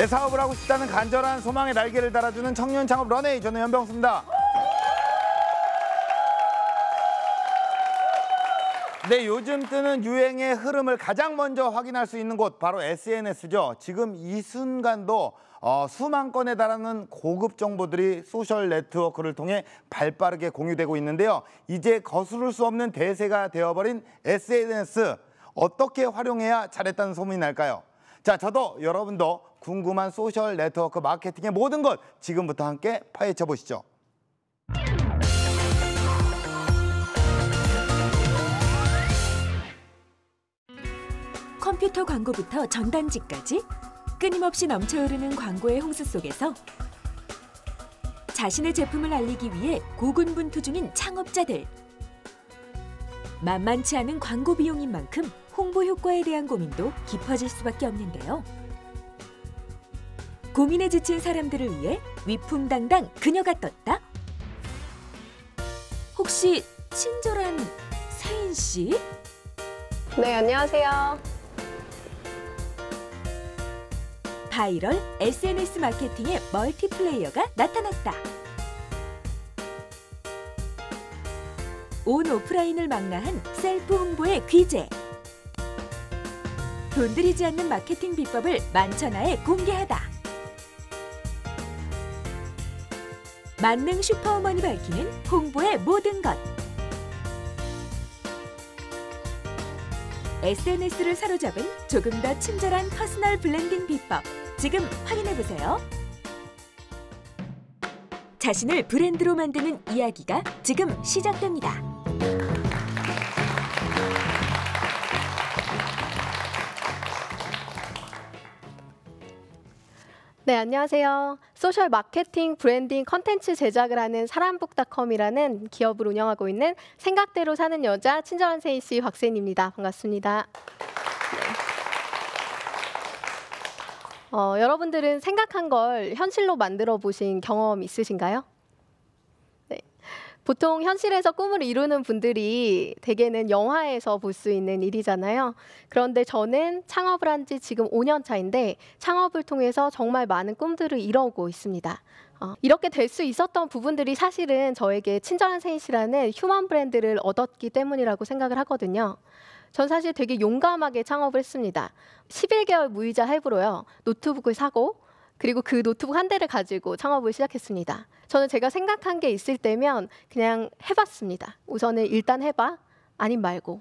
내 사업을 하고 싶다는 간절한 소망의 날개를 달아주는 청년 창업 런웨이 저는 연병수입니다 네, 요즘 뜨는 유행의 흐름을 가장 먼저 확인할 수 있는 곳 바로 SNS죠. 지금 이 순간도 어, 수만 건에 달하는 고급 정보들이 소셜 네트워크를 통해 발빠르게 공유되고 있는데요. 이제 거스를 수 없는 대세가 되어버린 SNS 어떻게 활용해야 잘했다는 소문이 날까요? 자, 저도 여러분도 궁금한 소셜 네트워크 마케팅의 모든 것 지금부터 함께 파헤쳐 보시죠. 컴퓨터 광고부터 전단지까지 끊임없이 넘쳐흐르는 광고의 홍수 속에서 자신의 제품을 알리기 위해 고군분투 중인 창업자들. 만만치 않은 광고 비용인 만큼 홍보 효과에 대한 고민도 깊어질 수밖에 없는데요. 고민에 지친 사람들을 위해 위풍당당 그녀가 떴다. 혹시 친절한 세인 씨? 네, 안녕하세요. 바이럴 SNS 마케팅의 멀티플레이어가 나타났다. 온 오프라인을 망라한 셀프 홍보의 귀재. 돈 들이지 않는 마케팅 비법을 만천하에 공개하다. 만능 슈퍼우먼이 밝히는 홍보의 모든 것. SNS를 사로잡은 조금 더 친절한 퍼스널 블렌딩 비법. 지금 확인해 보세요. 자신을 브랜드로 만드는 이야기가 지금 시작됩니다. 네, 안녕하세요. 소셜 마케팅, 브랜딩, 컨텐츠 제작을 하는 사람북닷컴이라는 기업을 운영하고 있는 생각대로 사는 여자 친절한 세이 씨 박세인입니다. 반갑습니다. 어, 여러분들은 생각한 걸 현실로 만들어 보신 경험 있으신가요? 보통 현실에서 꿈을 이루는 분들이 대개는 영화에서 볼 수 있는 일이잖아요. 그런데 저는 창업을 한 지 지금 5년 차인데 창업을 통해서 정말 많은 꿈들을 이뤄오고 있습니다. 어, 이렇게 될 수 있었던 부분들이 사실은 저에게 친절한 세이라는 휴먼 브랜드를 얻었기 때문이라고 생각을 하거든요. 전 사실 되게 용감하게 창업을 했습니다. 11개월 무이자 할부로요. 노트북을 사고 그리고 그 노트북 한 대를 가지고 창업을 시작했습니다. 저는 제가 생각한 게 있을 때면 그냥 해봤습니다. 우선은 일단 해봐, 아님 말고.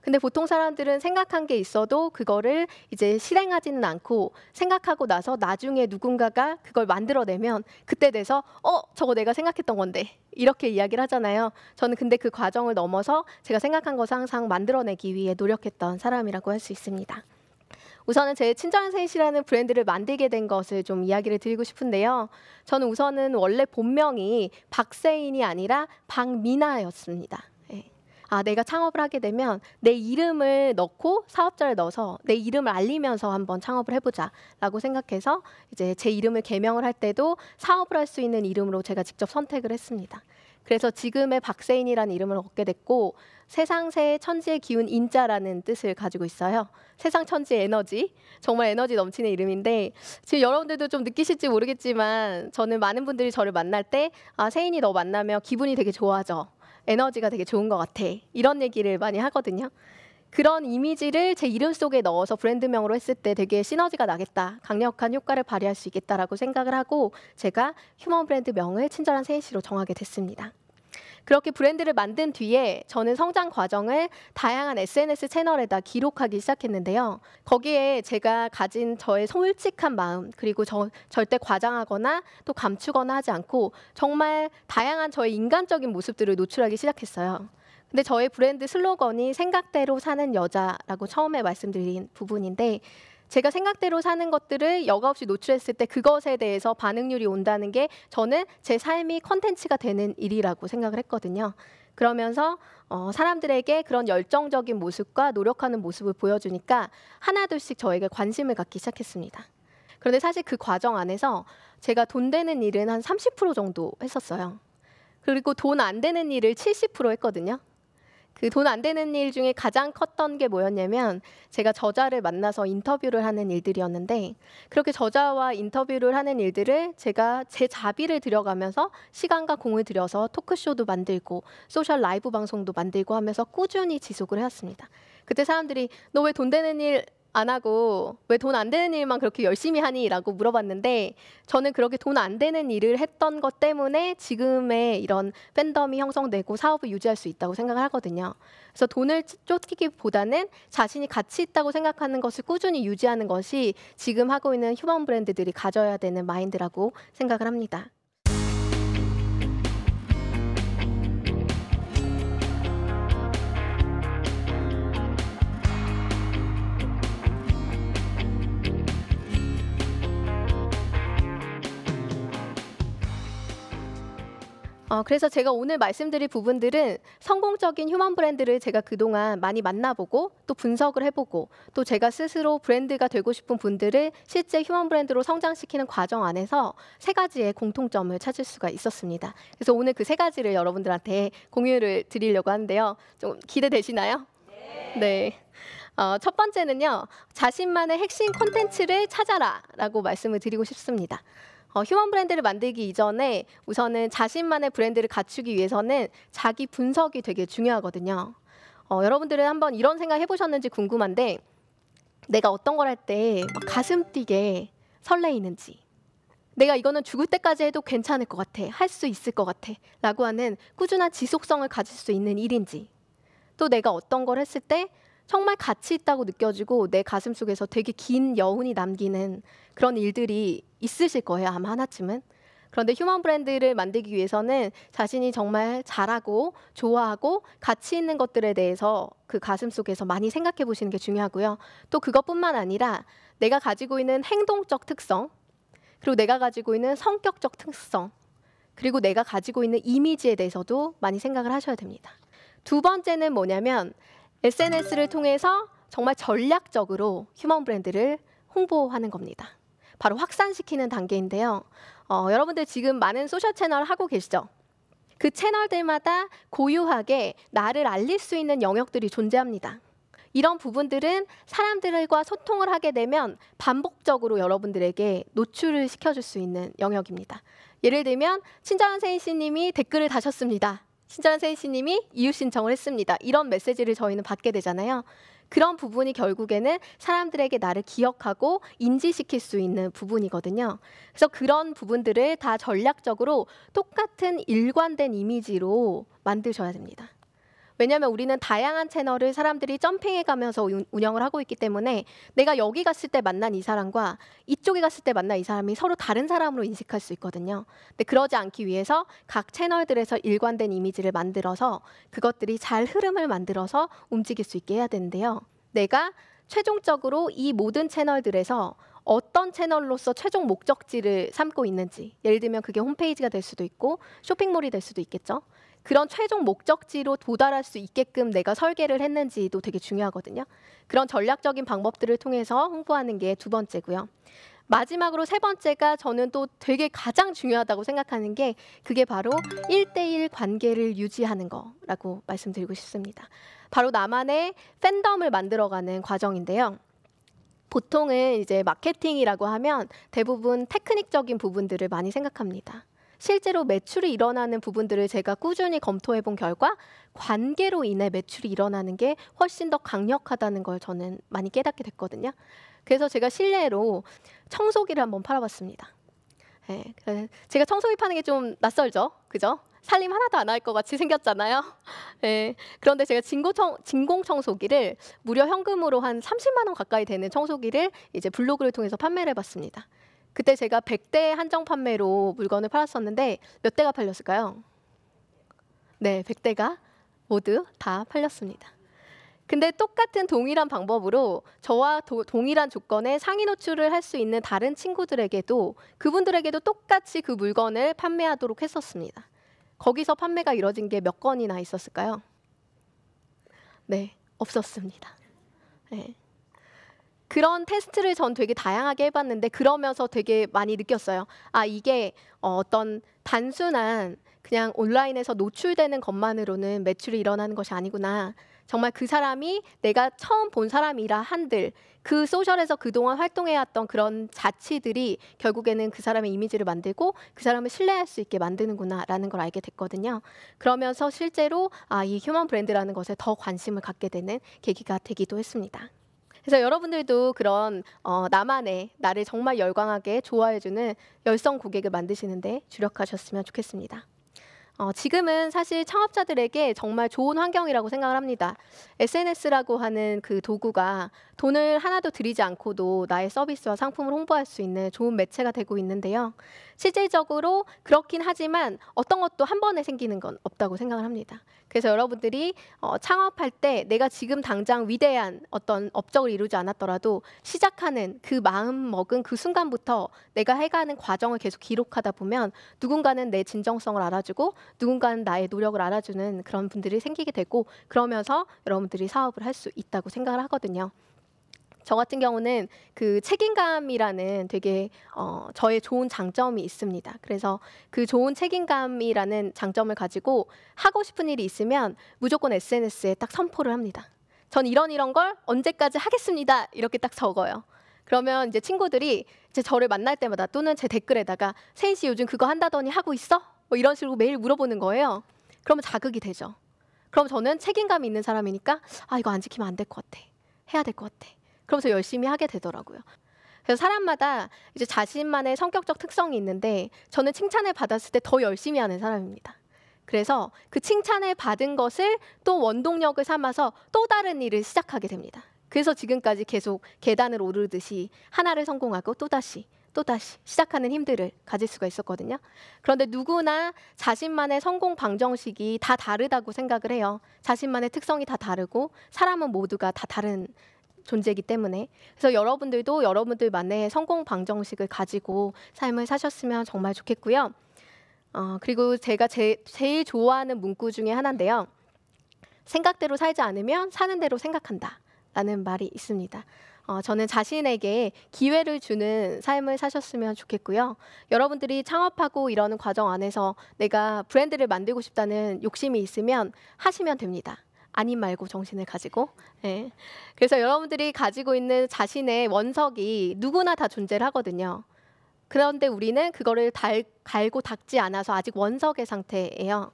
근데 보통 사람들은 생각한 게 있어도 그거를 이제 실행하지는 않고 생각하고 나서 나중에 누군가가 그걸 만들어내면 그때 돼서 어 저거 내가 생각했던 건데 이렇게 이야기를 하잖아요. 저는 근데 그 과정을 넘어서 제가 생각한 것을 항상 만들어내기 위해 노력했던 사람이라고 할 수 있습니다. 우선은 제친정생이라는 브랜드를 만들게 된 것을 좀 이야기를 드리고 싶은데요. 저는 우선은 원래 본명이 박세인이 아니라 박미나였습니다. 예. 아, 내가 창업을 하게 되면 내 이름을 넣고 사업자를 넣어서 내 이름을 알리면서 한번 창업을 해보자라고 생각해서 이제 제 이름을 개명을 할 때도 사업을 할 수 있는 이름으로 제가 직접 선택을 했습니다. 그래서 지금의 박세인이라는 이름을 얻게 됐고 세상새 천지의 기운 인자라는 뜻을 가지고 있어요. 세상 천지 에너지 정말 에너지 넘치는 이름인데 지금 여러분들도 좀 느끼실지 모르겠지만 저는 많은 분들이 저를 만날 때아 세인이 너 만나면 기분이 되게 좋아져 에너지가 되게 좋은 것 같아 이런 얘기를 많이 하거든요. 그런 이미지를 제 이름 속에 넣어서 브랜드명으로 했을 때 되게 시너지가 나겠다. 강력한 효과를 발휘할 수 있겠다라고 생각을 하고 제가 휴먼 브랜드명을 친절한 세이씨로 정하게 됐습니다. 그렇게 브랜드를 만든 뒤에 저는 성장 과정을 다양한 SNS 채널에다 기록하기 시작했는데요. 거기에 제가 가진 저의 솔직한 마음 그리고 저, 절대 과장하거나 또 감추거나 하지 않고 정말 다양한 저의 인간적인 모습들을 노출하기 시작했어요. 근데 저의 브랜드 슬로건이 생각대로 사는 여자라고 처음에 말씀드린 부분인데 제가 생각대로 사는 것들을 여과 없이 노출했을 때 그것에 대해서 반응률이 온다는 게 저는 제 삶이 컨텐츠가 되는 일이라고 생각을 했거든요. 그러면서 어, 사람들에게 그런 열정적인 모습과 노력하는 모습을 보여주니까 하나둘씩 저에게 관심을 갖기 시작했습니다. 그런데 사실 그 과정 안에서 제가 돈 되는 일은 한 30% 정도 했었어요. 그리고 돈 안 되는 일을 70% 했거든요. 그돈안 되는 일 중에 가장 컸던 게 뭐였냐면 제가 저자를 만나서 인터뷰를 하는 일들이었는데 그렇게 저자와 인터뷰를 하는 일들을 제가 제 자비를 들여가면서 시간과 공을 들여서 토크쇼도 만들고 소셜 라이브 방송도 만들고 하면서 꾸준히 지속을 해왔습니다. 그때 사람들이 너 왜 돈 되는 일안 하고 왜 돈 안 되는 일만 그렇게 열심히 하니라고 물어봤는데 저는 그렇게 돈 안 되는 일을 했던 것 때문에 지금의 이런 팬덤이 형성되고 사업을 유지할 수 있다고 생각을 하거든요. 그래서 돈을 쫓기기보다는 자신이 가치 있다고 생각하는 것을 꾸준히 유지하는 것이 지금 하고 있는 휴먼 브랜드들이 가져야 되는 마인드라고 생각을 합니다. 어, 그래서 제가 오늘 말씀드릴 부분들은 성공적인 휴먼 브랜드를 제가 그동안 많이 만나보고 또 분석을 해보고 또 제가 스스로 브랜드가 되고 싶은 분들을 실제 휴먼 브랜드로 성장시키는 과정 안에서 세 가지의 공통점을 찾을 수가 있었습니다. 그래서 오늘 그 세 가지를 여러분들한테 공유를 드리려고 하는데요. 좀 기대되시나요? 네. 네. 어, 첫 번째는요, 자신만의 핵심 콘텐츠를 찾아라 라고 말씀을 드리고 싶습니다. 어, 휴먼 브랜드를 만들기 이전에 우선은 자신만의 브랜드를 갖추기 위해서는 자기 분석이 되게 중요하거든요. 어, 여러분들은 한번 이런 생각 해보셨는지 궁금한데 내가 어떤 걸 할 때 가슴 뛰게 설레이는지 내가 이거는 죽을 때까지 해도 괜찮을 것 같아 할 수 있을 것 같아 라고 하는 꾸준한 지속성을 가질 수 있는 일인지 또 내가 어떤 걸 했을 때 정말 가치 있다고 느껴지고 내 가슴 속에서 되게 긴 여운이 남기는 그런 일들이 있으실 거예요. 아마 하나쯤은. 그런데 휴먼 브랜드를 만들기 위해서는 자신이 정말 잘하고 좋아하고 가치 있는 것들에 대해서 그 가슴 속에서 많이 생각해 보시는 게 중요하고요. 또 그것뿐만 아니라 내가 가지고 있는 행동적 특성, 그리고 내가 가지고 있는 성격적 특성, 그리고 내가 가지고 있는 이미지에 대해서도 많이 생각을 하셔야 됩니다. 두 번째는 뭐냐면 SNS를 통해서 정말 전략적으로 휴먼 브랜드를 홍보하는 겁니다. 바로 확산시키는 단계인데요. 어, 여러분들 지금 많은 소셜 채널 하고 계시죠? 그 채널들마다 고유하게 나를 알릴 수 있는 영역들이 존재합니다. 이런 부분들은 사람들과 소통을 하게 되면 반복적으로 여러분들에게 노출을 시켜줄 수 있는 영역입니다. 예를 들면 친정한 세인 씨님이 댓글을 다셨습니다. 신전한 세님이 이웃 신청을 했습니다. 이런 메시지를 저희는 받게 되잖아요. 그런 부분이 결국에는 사람들에게 나를 기억하고 인지시킬 수 있는 부분이거든요. 그래서 그런 부분들을 다 전략적으로 똑같은 일관된 이미지로 만드셔야 됩니다. 왜냐하면 우리는 다양한 채널을 사람들이 점핑해 가면서 운영을 하고 있기 때문에 내가 여기 갔을 때 만난 이 사람과 이쪽에 갔을 때 만난 이 사람이 서로 다른 사람으로 인식할 수 있거든요. 근데 그러지 않기 위해서 각 채널들에서 일관된 이미지를 만들어서 그것들이 잘 흐름을 만들어서 움직일 수 있게 해야 되는데요. 내가 최종적으로 이 모든 채널들에서 어떤 채널로서 최종 목적지를 삼고 있는지 예를 들면 그게 홈페이지가 될 수도 있고 쇼핑몰이 될 수도 있겠죠 그런 최종 목적지로 도달할 수 있게끔 내가 설계를 했는지도 되게 중요하거든요. 그런 전략적인 방법들을 통해서 홍보하는 게 두 번째고요. 마지막으로 세 번째가 저는 또 되게 가장 중요하다고 생각하는 게 그게 바로 일대일 관계를 유지하는 거라고 말씀드리고 싶습니다. 바로 나만의 팬덤을 만들어가는 과정인데요. 보통은 이제 마케팅이라고 하면 대부분 테크닉적인 부분들을 많이 생각합니다. 실제로 매출이 일어나는 부분들을 제가 꾸준히 검토해 본 결과 관계로 인해 매출이 일어나는 게 훨씬 더 강력하다는 걸 저는 많이 깨닫게 됐거든요. 그래서 제가 실내로 청소기를 한번 팔아봤습니다. 예, 네, 제가 청소기 파는 게 좀 낯설죠, 그죠? 살림 하나도 안 할 것 같이 생겼잖아요. 네, 그런데 제가 진공청, 진공청소기를 무려 현금으로 한 30만 원 가까이 되는 청소기를 이제 블로그를 통해서 판매를 해봤습니다. 그때 제가 100대 한정 판매로 물건을 팔았었는데 몇 대가 팔렸을까요? 네, 100대가 모두 다 팔렸습니다. 근데 똑같은 동일한 방법으로 저와 도, 동일한 조건의 상위 노출을 할 수 있는 다른 친구들에게도 그분들에게도 똑같이 그 물건을 판매하도록 했었습니다. 거기서 판매가 이뤄진 게 몇 건이나 있었을까요? 네, 없었습니다. 네. 그런 테스트를 전 되게 다양하게 해봤는데 그러면서 되게 많이 느꼈어요. 아 이게 어, 어떤 단순한 그냥 온라인에서 노출되는 것만으로는 매출이 일어나는 것이 아니구나. 정말 그 사람이 내가 처음 본 사람이라 한들 그 소셜에서 그동안 활동해왔던 그런 자치들이 결국에는 그 사람의 이미지를 만들고 그 사람을 신뢰할 수 있게 만드는구나라는 걸 알게 됐거든요. 그러면서 실제로 아, 이 휴먼 브랜드라는 것에 더 관심을 갖게 되는 계기가 되기도 했습니다. 그래서 여러분들도 그런 어, 나만의 나를 정말 열광하게 좋아해주는 열성 고객을 만드시는데 주력하셨으면 좋겠습니다. 어, 지금은 사실 창업자들에게 정말 좋은 환경이라고 생각을 합니다. SNS라고 하는 그 도구가 돈을 하나도 들이지 않고도 나의 서비스와 상품을 홍보할 수 있는 좋은 매체가 되고 있는데요. 실질적으로 그렇긴 하지만 어떤 것도 한 번에 생기는 건 없다고 생각을 합니다. 그래서 여러분들이 어, 창업할 때 내가 지금 당장 위대한 어떤 업적을 이루지 않았더라도 시작하는 그 마음 먹은 그 순간부터 내가 해가는 과정을 계속 기록하다 보면 누군가는 내 진정성을 알아주고 누군가는 나의 노력을 알아주는 그런 분들이 생기게 되고 그러면서 여러분들이 사업을 할 수 있다고 생각을 하거든요. 저 같은 경우는 그 책임감이라는 되게 어, 저의 좋은 장점이 있습니다. 그래서 그 좋은 책임감이라는 장점을 가지고 하고 싶은 일이 있으면 무조건 SNS에 딱 선포를 합니다. 전 이런 이런 걸 언제까지 하겠습니다. 이렇게 딱 적어요. 그러면 이제 친구들이 이제 저를 만날 때마다 또는 제 댓글에다가 세인 씨 요즘 그거 한다더니 하고 있어? 뭐 이런 식으로 매일 물어보는 거예요. 그러면 자극이 되죠. 그럼 저는 책임감이 있는 사람이니까 아 이거 안 지키면 안 될 것 같아. 해야 될 것 같아. 그러면서 열심히 하게 되더라고요. 그래서 사람마다 이제 자신만의 성격적 특성이 있는데 저는 칭찬을 받았을 때 더 열심히 하는 사람입니다. 그래서 그 칭찬을 받은 것을 또 원동력을 삼아서 또 다른 일을 시작하게 됩니다. 그래서 지금까지 계속 계단을 오르듯이 하나를 성공하고 또다시 또다시 시작하는 힘들을 가질 수가 있었거든요. 그런데 누구나 자신만의 성공 방정식이 다 다르다고 생각을 해요. 자신만의 특성이 다 다르고 사람은 모두가 다 다른 존재이기 때문에 그래서 여러분들도 여러분들만의 성공 방정식을 가지고 삶을 사셨으면 정말 좋겠고요. 어, 그리고 제가 제, 제일 좋아하는 문구 중에 하나인데요. 생각대로 살지 않으면 사는 대로 생각한다. 라는 말이 있습니다. 어, 저는 자신에게 기회를 주는 삶을 사셨으면 좋겠고요. 여러분들이 창업하고 이러는 과정 안에서 내가 브랜드를 만들고 싶다는 욕심이 있으면 하시면 됩니다. 아님 말고 정신을 가지고. 네. 그래서 여러분들이 가지고 있는 자신의 원석이 누구나 다 존재를 하거든요. 그런데 우리는 그거를 달, 갈고 닦지 않아서 아직 원석의 상태예요.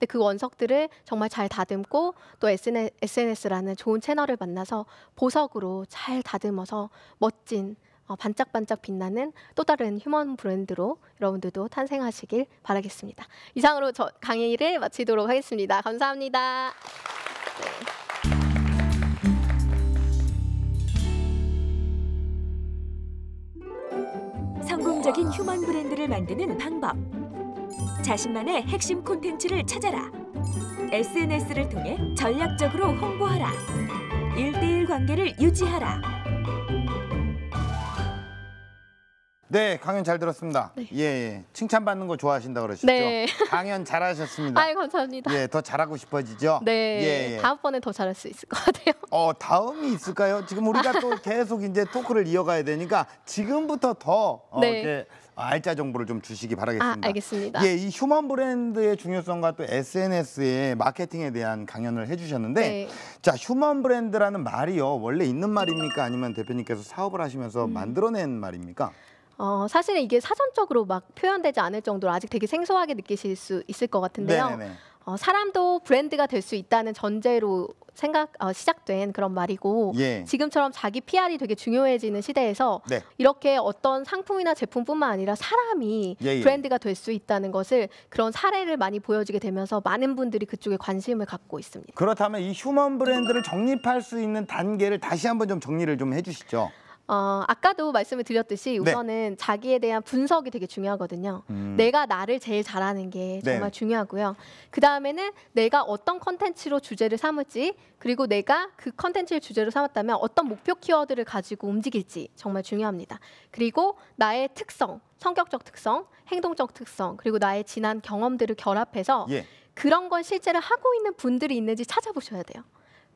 근데 그 원석들을 정말 잘 다듬고 또 SNS라는 좋은 채널을 만나서 보석으로 잘 다듬어서 멋진 어, 반짝반짝 빛나는 또 다른 휴먼 브랜드로 여러분들도 탄생하시길 바라겠습니다. 이상으로 저 강의를 마치도록 하겠습니다. 감사합니다. 네. 성공적인 휴먼 브랜드를 만드는 방법. 자신만의 핵심 콘텐츠를 찾아라. SNS를 통해 전략적으로 홍보하라. 일대일 관계를 유지하라. 네, 강연 잘 들었습니다. 네. 예, 예, 칭찬받는 거 좋아하신다 그러셨죠? 네. 강연 잘하셨습니다. 아이 감사합니다. 예, 더 잘하고 싶어지죠? 네. 예, 예. 다음번에 더 잘할 수 있을 것 같아요. 어, 다음이 있을까요? 지금 우리가 또 계속 이제 토크를 이어가야 되니까 지금부터 더 어, 네. 이제 알짜 정보를 좀 주시기 바라겠습니다. 아, 알겠습니다. 예, 이 휴먼 브랜드의 중요성과 또 SNS의 마케팅에 대한 강연을 해주셨는데, 네. 자 휴먼 브랜드라는 말이요 원래 있는 말입니까 아니면 대표님께서 사업을 하시면서 음. 만들어낸 말입니까? 어, 사실은 이게 사전적으로 막 표현되지 않을 정도로 아직 되게 생소하게 느끼실 수 있을 것 같은데요. 네, 네, 네. 어, 사람도 브랜드가 될 수 있다는 전제로 생각 어, 시작된 그런 말이고 예. 지금처럼 자기 PR이 되게 중요해지는 시대에서 네. 이렇게 어떤 상품이나 제품뿐만 아니라 사람이 예예. 예. 브랜드가 될 수 있다는 것을 그런 사례를 많이 보여주게 되면서 많은 분들이 그쪽에 관심을 갖고 있습니다. 그렇다면 이 휴먼 브랜드를 정립할 수 있는 단계를 다시 한번 좀 정리를 좀 해주시죠. 어, 아까도 말씀을 드렸듯이 네. 우선은 자기에 대한 분석이 되게 중요하거든요. 음. 내가 나를 제일 잘하는 게 네. 정말 중요하고요. 그 다음에는 내가 어떤 컨텐츠로 주제를 삼을지 그리고 내가 그 컨텐츠를 주제로 삼았다면 어떤 목표 키워드를 가지고 움직일지 정말 중요합니다. 그리고 나의 특성, 성격적 특성, 행동적 특성, 그리고 나의 지난 경험들을 결합해서 예. 그런 걸 실제로 하고 있는 분들이 있는지 찾아보셔야 돼요.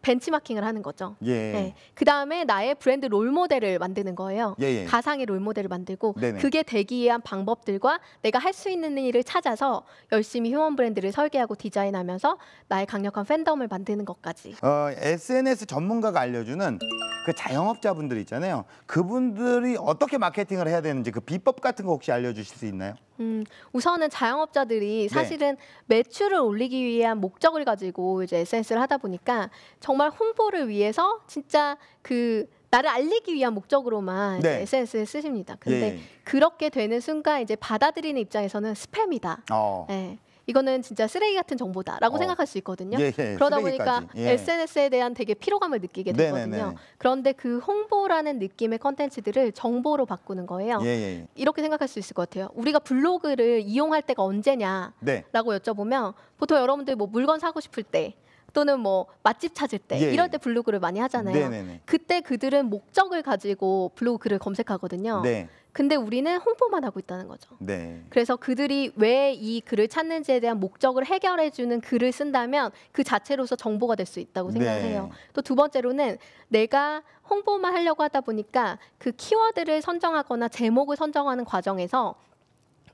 벤치마킹을 하는 거죠. 예. 네. 그 다음에 나의 브랜드 롤 모델을 만드는 거예요. 예예. 예. 가상의 롤 모델을 만들고 네네. 그게 되기 위한 방법들과 내가 할 수 있는 일을 찾아서 열심히 휴먼 브랜드를 설계하고 디자인하면서 나의 강력한 팬덤을 만드는 것까지. 어, SNS 전문가가 알려주는 그 자영업자분들 있잖아요. 그분들이 어떻게 마케팅을 해야 되는지 그 비법 같은 거 혹시 알려주실 수 있나요? 음, 우선은 자영업자들이 네. 사실은 네. 매출을 올리기 위한 목적을 가지고 이제 SNS를 하다 보니까 정 정말 홍보를 위해서 진짜 그 나를 알리기 위한 목적으로만 네. SNS를 쓰십니다. 근데 예. 그렇게 되는 순간 이제 받아들이는 입장에서는 스팸이다. 어. 네. 이거는 진짜 쓰레기 같은 정보다라고 어. 생각할 수 있거든요. 예, 예, 그러다 쓰레기까지. 보니까 예. SNS에 대한 되게 피로감을 느끼게 네, 네, 되거든요. 네네네. 그런데 그 홍보라는 느낌의 컨텐츠들을 정보로 바꾸는 거예요. 예예. 예, 예. 이렇게 생각할 수 있을 것 같아요. 우리가 블로그를 이용할 때가 언제냐라고 네. 여쭤보면 보통 여러분들 뭐 물건 사고 싶을 때 또는 뭐 맛집 찾을 때 예. 이럴 예. 때 블로그를 많이 하잖아요. 네네네. 그때 그들은 목적을 가지고 블로그 글을 검색하거든요. 네. 근데 우리는 홍보만 하고 있다는 거죠. 네. 그래서 그들이 왜 이 글을 찾는지에 대한 목적을 해결해 주는 글을 쓴다면 그 자체로서 정보가 될 수 있다고 생각해요. 네. 또두 번째로는 내가 홍보만 하려고 하다 보니까 그 키워드를 선정하거나 제목을 선정하는 과정에서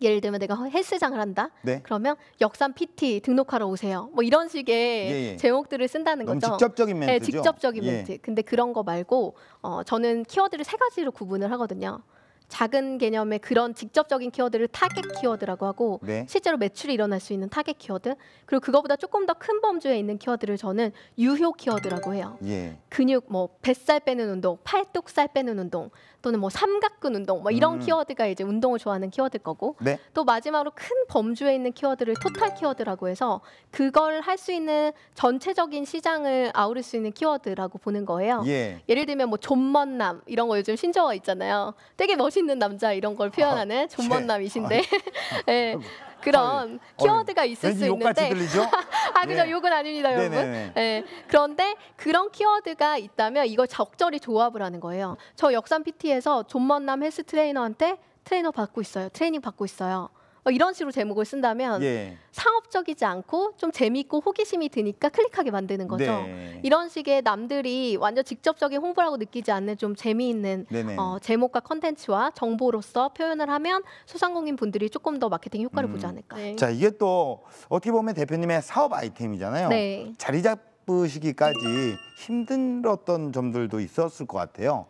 예를 들면 내가 헬스장을 한다. 네. 그러면 역삼 PT 등록하러 오세요. 뭐 이런 식의 예, 예. 제목들을 쓴다는 거죠. 직접적인 네, 멘트죠. 네, 직접적인 예. 멘트. 근데 그런 거 말고 어, 저는 키워드를 세 가지로 구분을 하거든요. 작은 개념의 그런 직접적인 키워드를 타겟 키워드라고 하고 네. 실제로 매출이 일어날 수 있는 타겟 키워드 그리고 그거보다 조금 더 큰 범주에 있는 키워드를 저는 유효 키워드라고 해요. 예. 근육 뭐 뱃살 빼는 운동, 팔뚝살 빼는 운동 또는 뭐 삼각근 운동 뭐 이런 음. 키워드가 이제 운동을 좋아하는 키워드일 거고 네. 또 마지막으로 큰 범주에 있는 키워드를 토탈 키워드라고 해서 그걸 할 수 있는 전체적인 시장을 아우를 수 있는 키워드라고 보는 거예요. 예. 예를 들면 뭐 존먼남 이런 거 요즘 신조어 있잖아요. 되게 멋있 있는 남자 이런 걸 아, 표현하는 네. 존먼남이신데 아, 네. 예. 아, 네. 그런 네. 어, 키워드가 있을 수 있는데 아 그죠 네. 욕은 아닙니다 여러분 네 네. 예. 그런데 그런 키워드가 있다면 이걸 적절히 조합을 하는 거예요 저 역삼 PT에서 존먼남 헬스 트레이너한테 트레이너 받고 있어요 트레이닝 받고 있어요 어, 이런 식으로 제목을 쓴다면 예. 상업적이지 않고 좀 재미있고 호기심이 드니까 클릭하게 만드는 거죠. 네. 이런 식의 남들이 완전 직접적인 홍보라고 느끼지 않는 좀 재미있는 어, 제목과 컨텐츠와 정보로서 표현을 하면 소상공인 분들이 조금 더 마케팅 효과를 음. 보지 않을까. 네. 자 이게 또 어떻게 보면 대표님의 사업 아이템이잖아요. 네. 자리 잡으시기까지 힘들었던 점들도 있었을 것 같아요.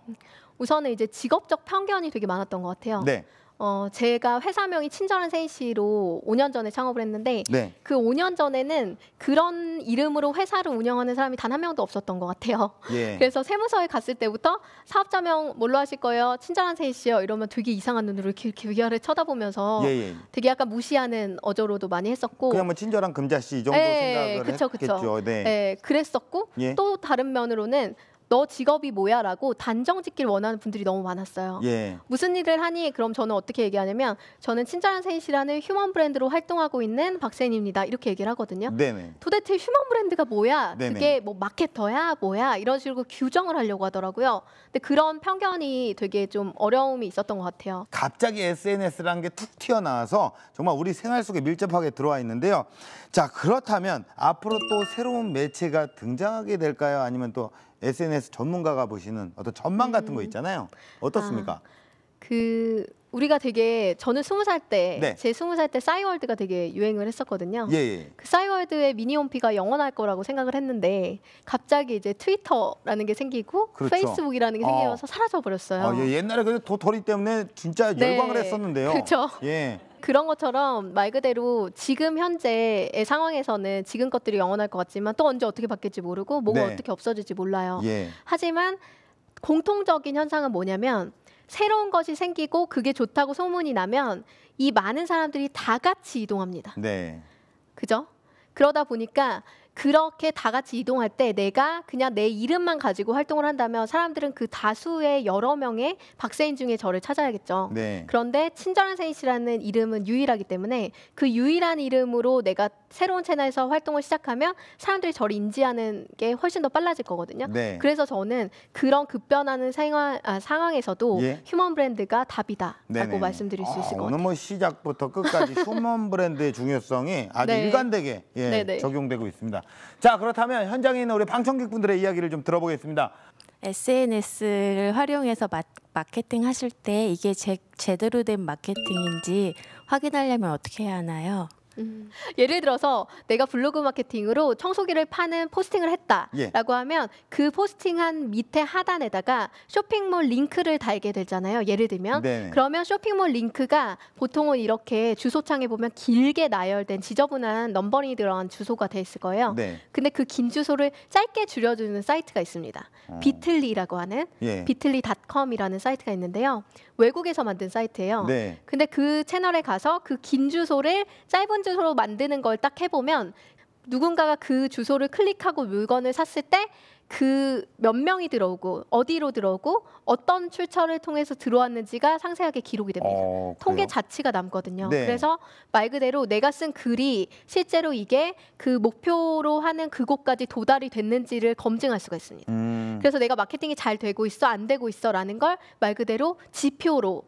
우선은 이제 직업적 편견이 되게 많았던 것 같아요. 네. 어, 제가 회사명이 친절한 세이시로 5년 전에 창업을 했는데 네. 그 5년 전에는 그런 이름으로 회사를 운영하는 사람이 단 한 명도 없었던 것 같아요. 예. 그래서 세무서에 갔을 때부터 사업자명 뭘로 하실 거예요? 친절한 세이시요? 이러면 되게 이상한 눈으로 귀렇게 쳐다보면서 예예. 예. 되게 약간 무시하는 어조로도 많이 했었고 그냥 뭐 친절한 금자씨 이 정도 예, 생각을 그쵸, 했겠죠. 그쵸. 네. 예, 그랬었고 예. 또 다른 면으로는 너 직업이 뭐야? 라고 단정 짓길 원하는 분들이 너무 많았어요. 예. 무슨 일을 하니? 그럼 저는 어떻게 얘기하냐면 저는 친절한 세이라는 휴먼 브랜드로 활동하고 있는 박세인입니다. 이렇게 얘기를 하거든요. 네네. 도대체 휴먼 브랜드가 뭐야? 네네. 그게 뭐 마케터야? 뭐야? 이런 식으로 규정을 하려고 하더라고요. 근데 그런 편견이 되게 좀 어려움이 있었던 것 같아요. 갑자기 SNS라는 게 툭 튀어나와서 정말 우리 생활 속에 밀접하게 들어와 있는데요. 자, 그렇다면 앞으로 또 새로운 매체가 등장하게 될까요? 아니면 또 SNS 전문가가 보시는 어떤 전망 같은 거 음. 있잖아요. 어떻습니까? 아, 그 우리가 되게 저는 스무 살 때, 네. 제 스무 살때 싸이월드가 되게 유행을 했었거든요. 예, 예. 그 싸이월드의 미니홈피가 영원할 거라고 생각을 했는데 갑자기 이제 트위터라는 게 생기고 그렇죠. 페이스북이라는 게 생겨서 아. 어. 사라져 버렸어요. 아, 예. 옛날에 그 도토리 때문에 진짜 열광을 네. 했었는데요. 그렇죠. 예. 그런 것처럼 말 그대로 지금 현재의 상황에서는 지금 것들이 영원할 것 같지만 또 언제 어떻게 바뀔지 모르고 뭐가 네. 어떻게 없어질지 몰라요. 예. 하지만 공통적인 현상은 뭐냐면 새로운 것이 생기고 그게 좋다고 소문이 나면 이 많은 사람들이 다 같이 이동합니다. 네. 그죠? 그러다 보니까 그렇게 다 같이 이동할 때 내가 그냥 내 이름만 가지고 활동을 한다면 사람들은 그 다수의 여러 명의 박세인 중에 저를 찾아야겠죠. 네. 그런데 친절한 세인 씨라는 이름은 유일하기 때문에 그 유일한 이름으로 내가 새로운 채널에서 활동을 시작하면 사람들이 저를 인지하는 게 훨씬 더 빨라질 거거든요. 네. 그래서 저는 그런 급변하는 생활, 아, 상황에서도 예? 휴먼 브랜드가 답이다라고 네네. 말씀드릴 수 아, 있을 것 같아요. 오늘 뭐 시작부터 끝까지 휴먼 브랜드의 중요성이 아주 네. 일관되게 예, 적용되고 있습니다. 알습니다자 그렇다면 현장에 있는 우리 방청객분들의 이야기를 좀 들어보겠습니다. SNS를 활용해서 마, 마케팅 하실 때 이게 제, 제대로 된 마케팅인지 확인하려면 어떻게 해야 하나요? 음. 예를 들어서 내가 블로그 마케팅으로 청소기를 파는 포스팅을 했다라고 예. 하면 그 포스팅한 밑에 하단에다가 쇼핑몰 링크를 달게 되잖아요. 예를 들면 네네. 그러면 쇼핑몰 링크가 보통은 이렇게 주소창에 보면 길게 나열된 지저분한 넘버링이 들어간 주소가 돼 있을 거예요. 네. 근데 그 긴 주소를 짧게 줄여주는 사이트가 있습니다. 어. 비틀리라고 하는 예. 비틀리닷컴이라는 사이트가 있는데요. 외국에서 만든 사이트예요. 네. 근데 그 채널에 가서 그 긴 주소를 짧은 주소로 만드는 걸 딱 해보면 누군가가 그 주소를 클릭하고 물건을 샀을 때 그 몇 명이 들어오고 어디로 들어오고 어떤 출처를 통해서 들어왔는지가 상세하게 기록이 됩니다. 어, 통계 자체가 남거든요. 네. 그래서 말 그대로 내가 쓴 글이 실제로 이게 그 목표로 하는 그곳까지 도달이 됐는지를 검증할 수가 있습니다. 음. 그래서 내가 마케팅이 잘 되고 있어 안 되고 있어라는 걸 말 그대로 지표로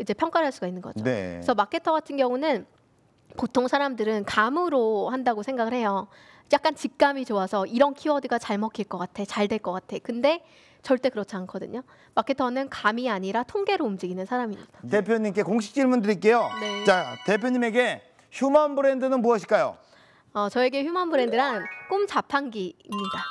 이제 평가를 할 수가 있는 거죠. 네. 그래서 마케터 같은 경우는 보통 사람들은 감으로 한다고 생각을 해요. 약간 직감이 좋아서 이런 키워드가 잘 먹힐 것 같아, 잘 될 것 같아. 근데 절대 그렇지 않거든요. 마케터는 감이 아니라 통계로 움직이는 사람입니다. 대표님께 공식 질문 드릴게요. 네. 자, 대표님에게 휴먼 브랜드는 무엇일까요? 어, 저에게 휴먼 브랜드란 꿈 자판기입니다.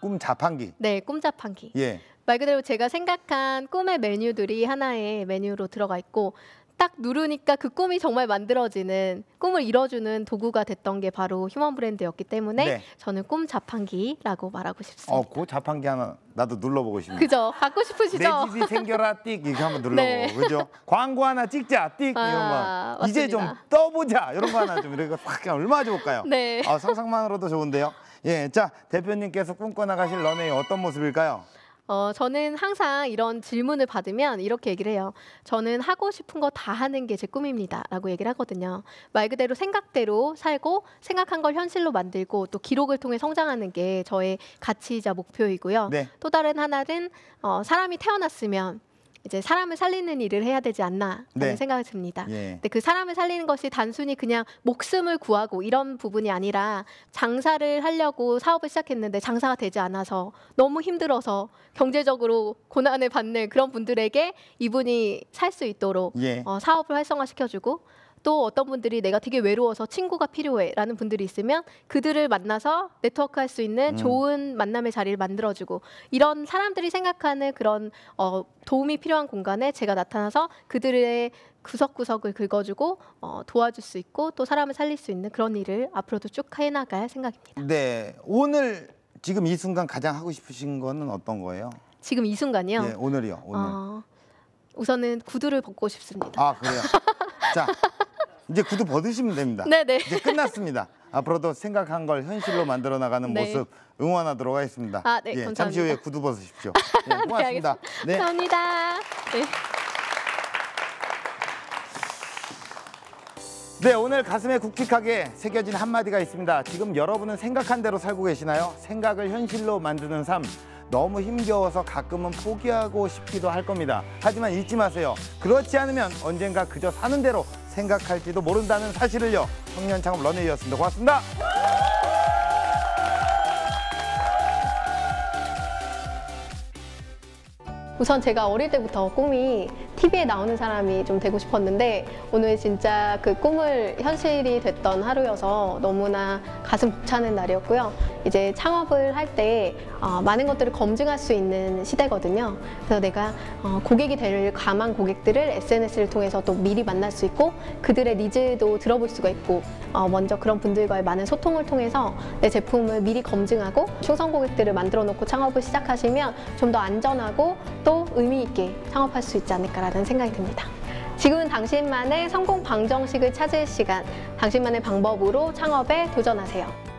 꿈 자판기. 네, 꿈 자판기. 예. 말 그대로 제가 생각한 꿈의 메뉴들이 하나의 메뉴로 들어가 있고 딱 누르니까 그 꿈이 정말 만들어지는 꿈을 이뤄주는 도구가 됐던 게 바로 휴먼 브랜드였기 때문에 네. 저는 꿈 자판기라고 말하고 싶습니다. 어, 그 자판기 하나 나도 눌러보고 싶네요. 그죠? 갖고 싶으시죠? 내 집이 생겨라 띡 이거 한번 눌러보고 네. 그죠? 광고 하나 찍자 띡 아, 이런 거 이제 좀 떠보자 이런 거 하나 좀 이런 거확 얼마나 좋을까요? 네. 아, 상상만으로도 좋은데요. 예, 자 대표님께서 꿈꿔 나가실 런웨이 어떤 모습일까요? 어, 저는 항상 이런 질문을 받으면 이렇게 얘기를 해요. 저는 하고 싶은 거 다 하는 게 제 꿈입니다. 라고 얘기를 하거든요. 말 그대로 생각대로 살고 생각한 걸 현실로 만들고 또 기록을 통해 성장하는 게 저의 가치이자 목표이고요. 네. 또 다른 하나는 어, 사람이 태어났으면 이제 사람을 살리는 일을 해야 되지 않나라는 네. 생각을 듭니다. 예. 근데 그 사람을 살리는 것이 단순히 그냥 목숨을 구하고 이런 부분이 아니라 장사를 하려고 사업을 시작했는데 장사가 되지 않아서 너무 힘들어서 경제적으로 고난을 받는 그런 분들에게 이분이 살 수 있도록 예. 어, 사업을 활성화시켜주고 또 어떤 분들이 내가 되게 외로워서 친구가 필요해라는 분들이 있으면 그들을 만나서 네트워크할 수 있는 음. 좋은 만남의 자리를 만들어주고 이런 사람들이 생각하는 그런 어, 도움이 필요한 공간에 제가 나타나서 그들의 구석구석을 긁어주고 어, 도와줄 수 있고 또 사람을 살릴 수 있는 그런 일을 앞으로도 쭉 해나갈 생각입니다. 네, 오늘 지금 이 순간 가장 하고 싶으신 거는 어떤 거예요? 지금 이 순간이요? 네, 오늘이요. 오늘. 어, 우선은 구두를 벗고 싶습니다. 아 그래요. 자, 이제 구두 벗으시면 됩니다. 네네. 네. 이제 끝났습니다. 앞으로도 생각한 걸 현실로 만들어 나가는 네. 모습 응원하도록 하겠습니다. 아, 네, 예, 감사합니다. 잠시 후에 구두 벗으십시오. 예, 고맙습니다. 네, 네. 감사합니다. 네. 네, 오늘 가슴에 굵직하게 새겨진 한마디가 있습니다. 지금 여러분은 생각한 대로 살고 계시나요? 생각을 현실로 만드는 삶. 너무 힘겨워서 가끔은 포기하고 싶기도 할 겁니다. 하지만 잊지 마세요. 그렇지 않으면 언젠가 그저 사는 대로 생각할지도 모른다는 사실을요. 청년 창업 런웨이였습니다. 고맙습니다. 우선 제가 어릴 때부터 꿈이 TV에 나오는 사람이 좀 되고 싶었는데 오늘 진짜 그 꿈을 현실이 됐던 하루여서 너무나 가슴 벅차는 날이었고요. 이제 창업을 할때 어, 많은 것들을 검증할 수 있는 시대거든요. 그래서 내가 어, 고객이 될가만 고객들을 SNS를 통해서 또 미리 만날 수 있고 그들의 니즈도 들어볼 수가 있고 어, 먼저 그런 분들과의 많은 소통을 통해서 내 제품을 미리 검증하고 충성 고객들을 만들어 놓고 창업을 시작하시면 좀 더 안전하고 또 의미 있게 창업할 수 있지 않을까라는 생각이 듭니다. 지금은 당신만의 성공 방정식을 찾을 시간, 당신만의 방법으로 창업에 도전하세요.